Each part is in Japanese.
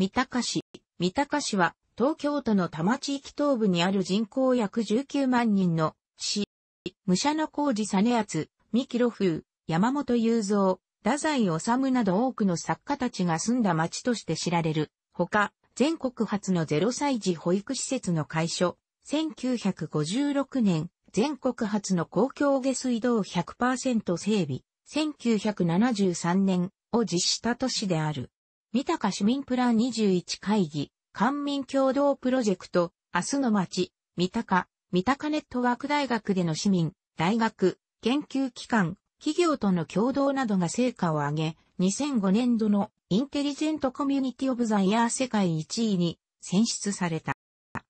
三鷹市。三鷹市は東京都の多摩地域東部にある人口約19万人の市。武者の工事実厚、三木露風、山本雄三、太宰治など多くの作家たちが住んだ町として知られる。ほか、全国初の0歳児保育施設の開所。1956年、全国初の公共下水道100%整備。1973年を実施した都市である。三鷹市民プラン21会議、官民共同プロジェクト、明日の街、三鷹、三鷹ネットワーク大学での市民、大学、研究機関、企業との共同などが成果を上げ、2005年度のインテリジェントコミュニティオブザイヤー世界1位に選出された。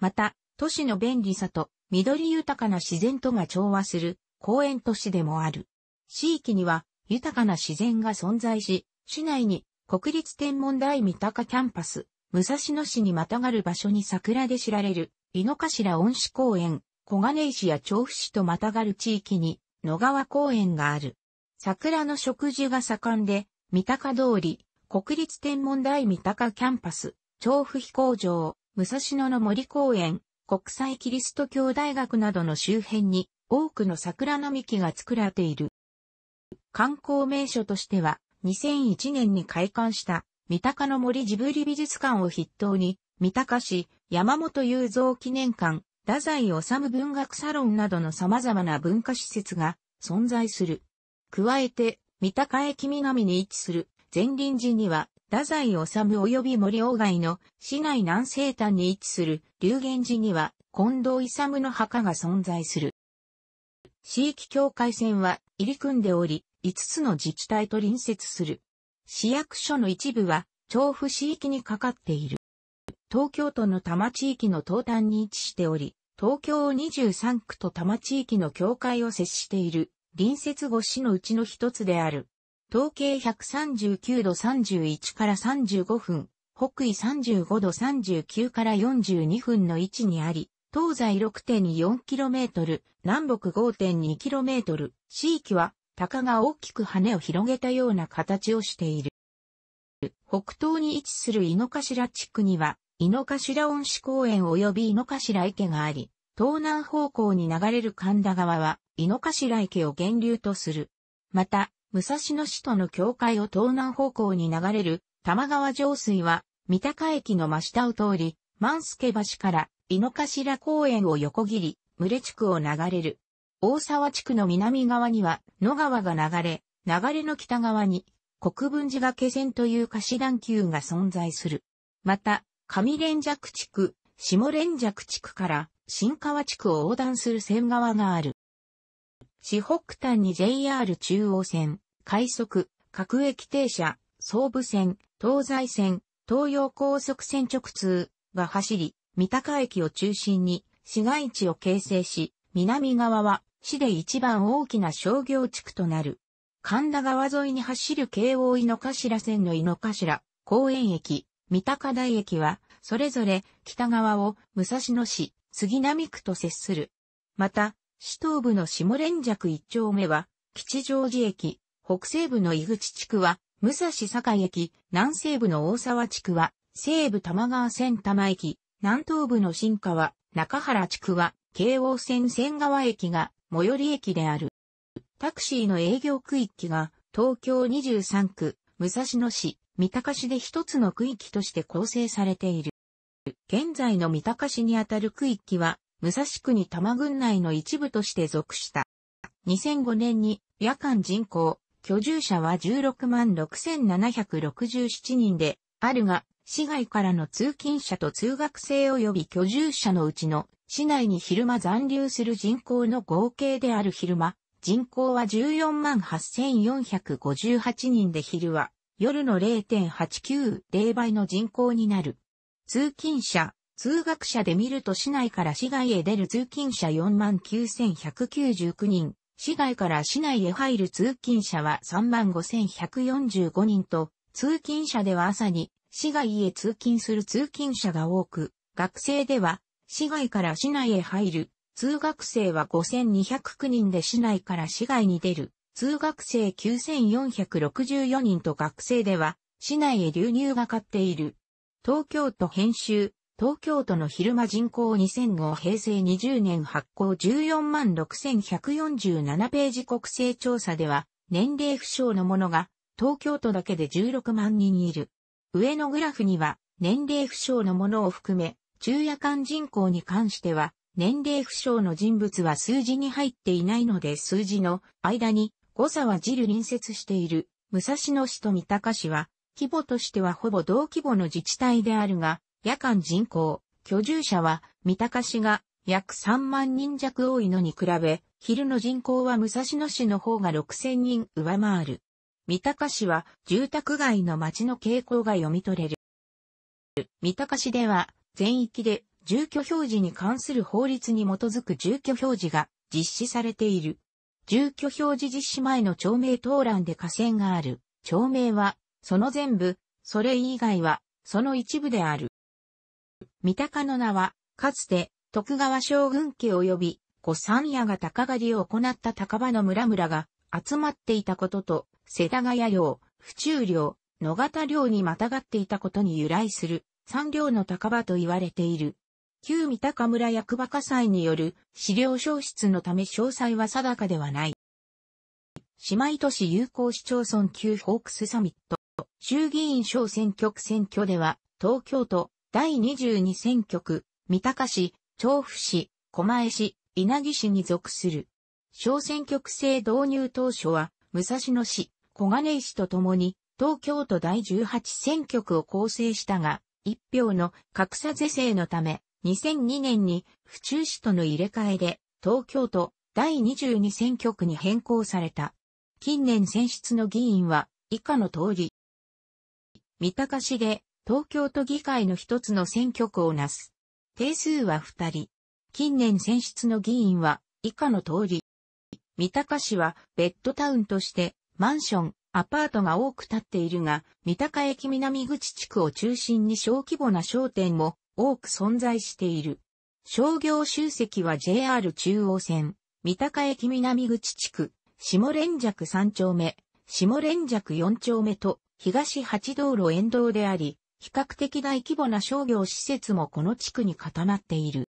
また、都市の便利さと緑豊かな自然とが調和する公園都市でもある。地域には豊かな自然が存在し、市内に国立天文台三鷹キャンパス、武蔵野市にまたがる場所に桜で知られる、井の頭恩賜公園、小金井市や調布市とまたがる地域に、野川公園がある。桜の植樹が盛んで、三鷹通り、国立天文台三鷹キャンパス、調布飛行場、武蔵野の森公園、国際キリスト教大学などの周辺に、多くの桜の幹が作られている。観光名所としては、2001年に開館した三鷹の森ジブリ美術館を筆頭に、三鷹市、山本雄三記念館、太宰治文学サロンなどの様々な文化施設が存在する。加えて、三鷹駅南に位置する前輪寺には、太宰治及び森鴎外の市内南西端に位置する龍源寺には、近藤勇の墓が存在する。地域境界線は入り組んでおり、5つの自治体と隣接する。市役所の一部は、調布市域にかかっている。東京都の多摩地域の東端に位置しており、東京23区と多摩地域の境界を接している、隣接5市のうちの一つである。統計139度31から35分、北緯35度39から42分の位置にあり、東西 6.4km、南北 5.2km、市域は鷹が大きく羽を広げたような形をしている。北東に位置する井の頭地区には、井の頭恩賜公園及び井の頭池があり、東南方向に流れる神田川は、井の頭池を源流とする。また、武蔵野市との境界を東南方向に流れる、玉川上水は、三鷹駅の真下を通り、万助橋から井の頭公園を横切り、群れ地区を流れる。大沢地区の南側には野川が流れ、流れの北側に国分寺が気仙という貸し段球が存在する。また、上連弱地区、下連弱地区から新川地区を横断する線側がある。四北端に JR 中央線、快速、各駅停車、総武線、東西線、東洋高速線直通が走り、三鷹駅を中心に市街地を形成し、南側は市で一番大きな商業地区となる。神田川沿いに走る京王井の頭線の井の頭、公園駅、三鷹台駅は、それぞれ北側を武蔵野市、杉並区と接する。また、市東部の下連尺一丁目は、吉祥寺駅、北西部の井口地区は、武蔵境駅、南西部の大沢地区は、西部玉川線玉駅、南東部の新川、中原地区は、京王線仙川駅が最寄り駅である。タクシーの営業区域が東京23区、武蔵野市、三鷹市で一つの区域として構成されている。現在の三鷹市にあたる区域は、武蔵区に多摩郡内の一部として属した。2005年に夜間人口、居住者は16万6767人であるが、市外からの通勤者と通学生及び居住者のうちの市内に昼間残留する人口の合計である昼間、人口は14万8458人で昼は夜の0.890倍の人口になる。通勤者、通学者で見ると市内から市外へ出る通勤者4万9199人、市外から市内へ入る通勤者は3万5145人と、通勤者では朝に市外へ通勤する通勤者が多く、学生では市外から市内へ入る、通学生は5209人で市内から市外に出る、通学生9464人と学生では、市内へ流入がかっている。東京都編集、東京都の昼間人口2005平成20年発行14万6147ページ国勢調査では、年齢不詳の者が、東京都だけで16万人いる。上のグラフには、年齢不詳の者を含め、昼夜間人口に関しては、年齢不詳の人物は数字に入っていないので数字の間に誤差は自る隣接している武蔵野市と三鷹市は規模としてはほぼ同規模の自治体であるが夜間人口、居住者は三鷹市が約3万人弱多いのに比べ昼の人口は武蔵野市の方が6000人上回る。三鷹市は住宅街の街の傾向が読み取れる。三鷹市では全域で住居表示に関する法律に基づく住居表示が実施されている。住居表示実施前の町名登欄で河川がある。町名は、その全部、それ以外は、その一部である。三鷹の名は、かつて、徳川将軍家及び、古山屋が高狩りを行った高場の村々が集まっていたことと、世田谷領、府中領、野方領にまたがっていたことに由来する。産業の高場と言われている。旧三鷹村役場火災による資料消失のため詳細は定かではない。姉妹都市友好市町村級ホークスサミット、衆議院小選挙区選挙では、東京都第22選挙区、三鷹市、調布市、狛江市、稲城市に属する。小選挙区制導入当初は、武蔵野市、小金井市とともに、東京都第18選挙区を構成したが、一票の格差是正のため、2002年に府中市との入れ替えで、東京都第22選挙区に変更された。近年選出の議員は、以下の通り。三鷹市で、東京都議会の一つの選挙区をなす。定数は二人。近年選出の議員は、以下の通り。三鷹市は、ベッドタウンとして、マンション、アパートが多く建っているが、三鷹駅南口地区を中心に小規模な商店も多く存在している。商業集積は JR 中央線、三鷹駅南口地区、下連尺3丁目、下連尺4丁目と東八道路沿道であり、比較的大規模な商業施設もこの地区に固まっている。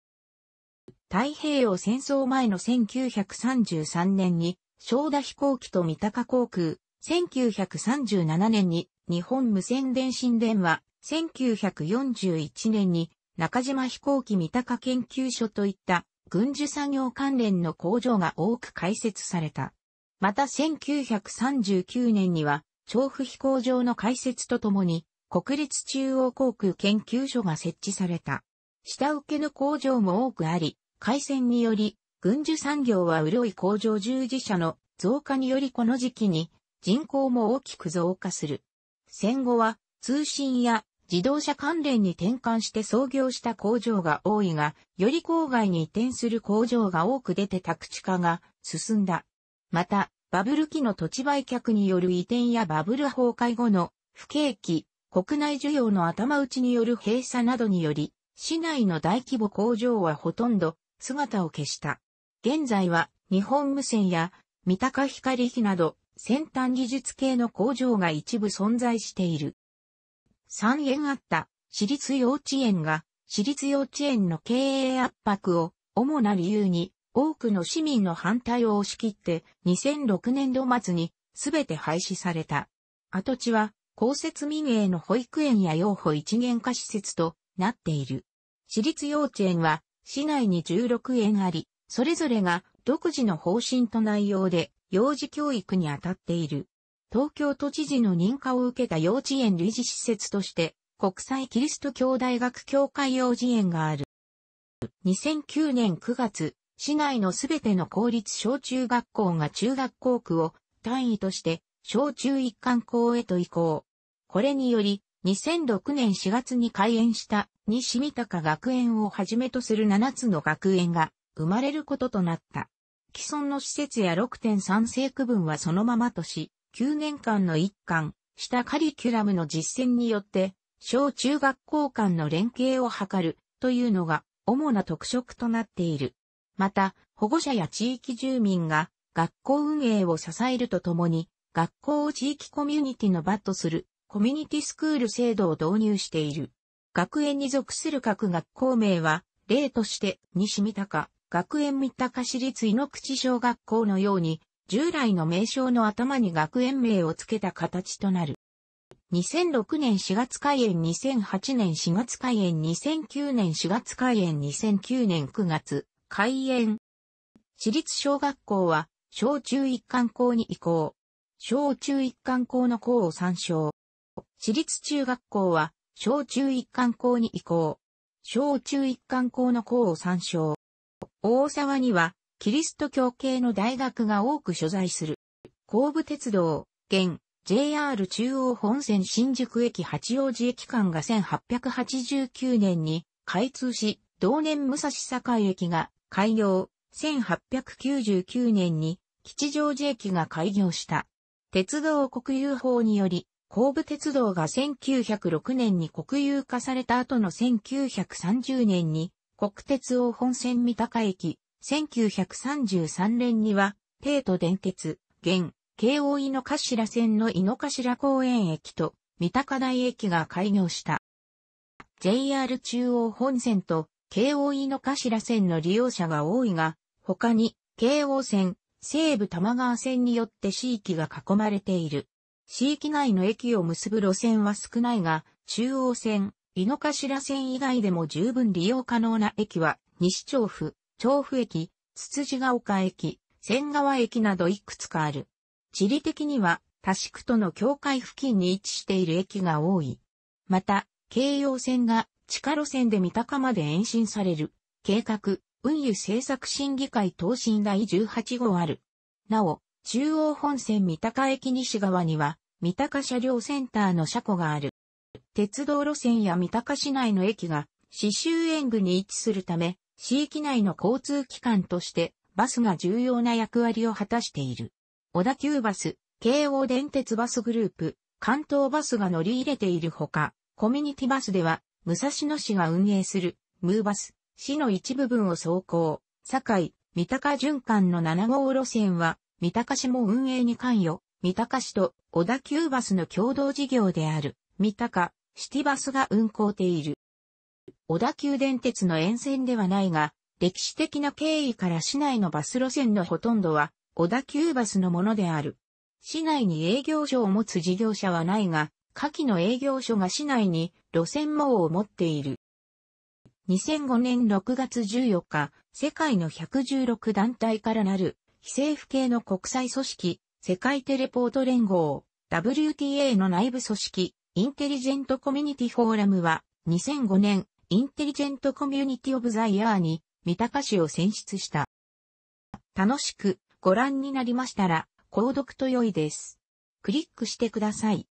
太平洋戦争前の1933年に、正田飛行機と三鷹航空、1937年に日本無線電信電話、1941年に中島飛行機三鷹研究所といった軍需作業関連の工場が多く開設された。また1939年には調布飛行場の開設とともに国立中央航空研究所が設置された。下請けの工場も多くあり、開戦により軍需産業は潤い工場従事者の増加によりこの時期に人口も大きく増加する。戦後は通信や自動車関連に転換して創業した工場が多いが、より郊外に移転する工場が多く出て宅地化が進んだ。また、バブル期の土地売却による移転やバブル崩壊後の不景気、国内需要の頭打ちによる閉鎖などにより、市内の大規模工場はほとんど姿を消した。現在は日本無線や三鷹光火など先端技術系の工場が一部存在している。3円あった私立幼稚園が私立幼稚園の経営圧迫を主な理由に多くの市民の反対を押し切って2006年度末に全て廃止された。跡地は公設民営の保育園や養護一元化施設となっている。私立幼稚園は市内に16園あり、それぞれが独自の方針と内容で幼児教育に当たっている。東京都知事の認可を受けた幼稚園類似施設として、国際キリスト教大学協会幼児園がある。2009年9月、市内のすべての公立小中学校が中学校区を単位として小中一貫校へと移行。これにより、2006年4月に開園した西三鷹学園をはじめとする7つの学園が生まれることとなった。既存の施設や6.3世区分はそのままとし、9年間の一環、したカリキュラムの実践によって、小中学校間の連携を図るというのが主な特色となっている。また、保護者や地域住民が学校運営を支えるとともに、学校を地域コミュニティの場とするコミュニティスクール制度を導入している。学園に属する各学校名は、例として、西三鷹、学園三鷹市立井の口小学校のように、従来の名称の頭に学園名を付けた形となる。2006年4月開園2008年4月開園2009年4月開園2009年9月開園。私立小学校は小中一貫校に移行。小中一貫校の校を参照。私立中学校は小中一貫校に移行。小中一貫校の校を参照。大沢には、キリスト教系の大学が多く所在する。神武鉄道、現、JR 中央本線新宿駅八王子駅間が1889年に開通し、同年武蔵境駅が開業、1899年に吉祥寺駅が開業した。鉄道国有法により、神武鉄道が1906年に国有化された後の1930年に国鉄王本線三鷹駅、1933年には、帝都電鉄、現、京王井の頭線の井の頭公園駅と三鷹台駅が開業した。JR 中央本線と京王井の頭線の利用者が多いが、他に京王線、西武玉川線によって市域が囲まれている。市域内の駅を結ぶ路線は少ないが、中央線、井の頭線以外でも十分利用可能な駅は、西調布、調布駅、つつじが丘駅、千川駅などいくつかある。地理的には、多宿区との境界付近に位置している駅が多い。また、京葉線が地下路線で三鷹まで延伸される、計画、運輸政策審議会答申第18号ある。なお、中央本線三鷹駅西側には、三鷹車両センターの車庫がある。鉄道路線や三鷹市内の駅が、市周縁具に位置するため、市域内の交通機関として、バスが重要な役割を果たしている。小田急バス、京王電鉄バスグループ、関東バスが乗り入れているほか、コミュニティバスでは、武蔵野市が運営する、ムーバス、市の一部分を走行、堺、三鷹循環の7号路線は、三鷹市も運営に関与、三鷹市と小田急バスの共同事業である、三鷹、シティバスが運行ている。小田急電鉄の沿線ではないが、歴史的な経緯から市内のバス路線のほとんどは、小田急バスのものである。市内に営業所を持つ事業者はないが、下記の営業所が市内に路線網を持っている。2005年6月14日、世界の116団体からなる非政府系の国際組織、世界テレポート連合、WTA の内部組織、インテリジェントコミュニティフォーラムは、2005年、インテリジェントコミュニティオブザイヤーに、三鷹市を選出した。楽しくご覧になりましたら、購読と良いです。クリックしてください。